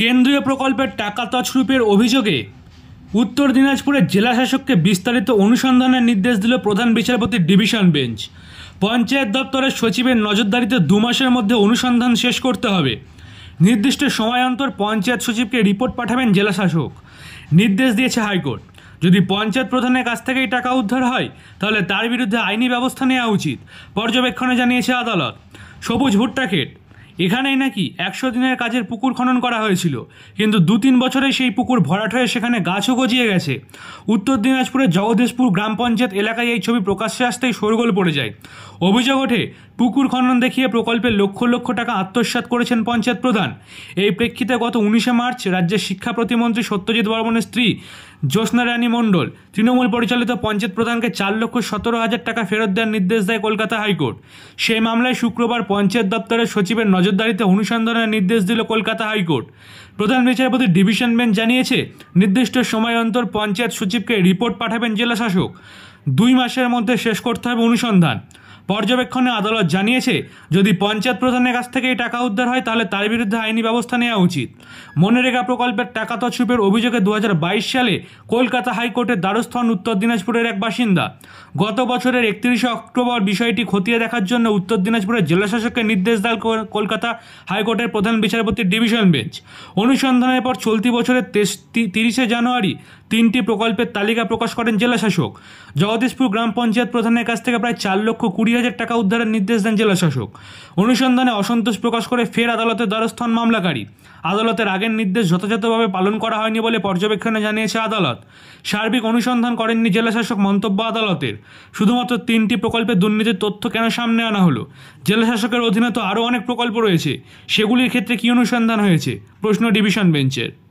কেন্দ্রীয় প্রকল্পের টাকা তছরূপের অভিযোগে উত্তর দিনাজপুরের জেলাশাসককে বিস্তারিত অনুসন্ধানের নির্দেশ দিল প্রধান বিচারপতি ডিভিশন বেঞ্চ পঞ্চায়েত দপ্তরের সচিবের নজরদারিতে দু মাসের মধ্যে অনুসন্ধান শেষ করতে হবে নির্দিষ্ট সময় অন্তর পঞ্চায়েত সচিবকে রিপোর্ট পাঠাবেন জেলাশাসক নির্দেশ দিয়েছে হাইকোর্ট যদি পঞ্চায়েত প্রধানের কাছ থেকেই টাকা উদ্ধার হয় তাহলে তার বিরুদ্ধে আইনি ব্যবস্থা নেওয়া উচিত পর্যবেক্ষণে জানিয়েছে আদালত সবুজ ভুট্টাখেট এখানেই নাকি একশো দিনের কাজের পুকুর খনন করা হয়েছিল কিন্তু দু তিন বছরে সেই পুকুর ভরাট হয়ে সেখানে গাছও গজিয়ে গেছে উত্তর দিনাজপুরের জগদেশপুর গ্রাম পঞ্চায়েত এলাকায় এই ছবি প্রকাশ্যে আসতেই শোরগোল পড়ে যায় অভিযোগ ওঠে পুকুর খনন দেখিয়ে প্রকল্পে লক্ষ লক্ষ টাকা আত্মসাত করেছেন পঞ্চায়েত প্রধান এই প্রেক্ষিতে গত উনিশে মার্চ রাজ্যের শিক্ষা প্রতিমন্ত্রী সত্যজিৎ বর্মনের স্ত্রী জ্যোৎস্না রানী মণ্ডল তৃণমূল পরিচালিত পঞ্চায়েত প্রধানকে চার লক্ষ সতেরো হাজার টাকা ফেরত দেওয়ার নির্দেশ দেয় কলকাতা হাইকোর্ট সেই মামলায় শুক্রবার পঞ্চায়েত দপ্তরের সচিবের নজরদারিতে অনুসন্ধানের নির্দেশ দিল কলকাতা হাইকোর্ট প্রধান বিচারপতি ডিভিশন বেঞ্চ জানিয়েছে নির্দিষ্ট সময় অন্তর পঞ্চায়েত সচিবকে রিপোর্ট পাঠাবেন জেলা শাসক দুই মাসের মধ্যে শেষ করতে হবে অনুসন্ধান পর্যবেক্ষণে আদালত জানিয়েছে যদি পঞ্চায়েত প্রধানের কাছ থেকে এই টাকা উদ্ধার হয় তাহলে তার বিরুদ্ধে আইনি ব্যবস্থা নেওয়া উচিত মনরেগা প্রকল্পের টাকা তছুপের অভিযোগে দু সালে কলকাতা হাইকোর্টের দ্বারস্থন উত্তর দিনাজপুরের এক বাসিন্দা গত বছরের একত্রিশে অক্টোবর বিষয়টি খতিয়ে দেখার জন্য উত্তর দিনাজপুরের জেলাশাসককে নির্দেশ দেন কলকাতা হাইকোর্টের প্রধান বিচারপতি ডিভিশন বেঞ্চ অনুসন্ধানের পর চলতি বছরের তিরিশে জানুয়ারি তিনটি প্রকল্পের তালিকা প্রকাশ করেন জেলাশাসক জগদীশপুর গ্রাম পঞ্চায়েত প্রধানের কাছ থেকে প্রায় চার লক্ষ কুড়ি কুড়ি হাজার টাকা উদ্ধারের নির্দেশ দেন জেলাশাসক অনুসন্ধানে অসন্তোষ প্রকাশ করে ফের আদালতের দ্বারস্থ মামলাকারী আদালতের আগের নির্দেশ যথাযথভাবে পালন করা হয়নি বলে পর্যবেক্ষণে জানিয়েছে আদালত সার্বিক অনুসন্ধান করেননি জেলাশাসক মন্তব্য আদালতের শুধুমাত্র তিনটি প্রকল্পে দুর্নীতির তথ্য কেন সামনে আনা হলো জেলাশাসকের অধীনে তো আরও অনেক প্রকল্প রয়েছে সেগুলির ক্ষেত্রে কী অনুসন্ধান হয়েছে প্রশ্ন ডিভিশন বেঞ্চের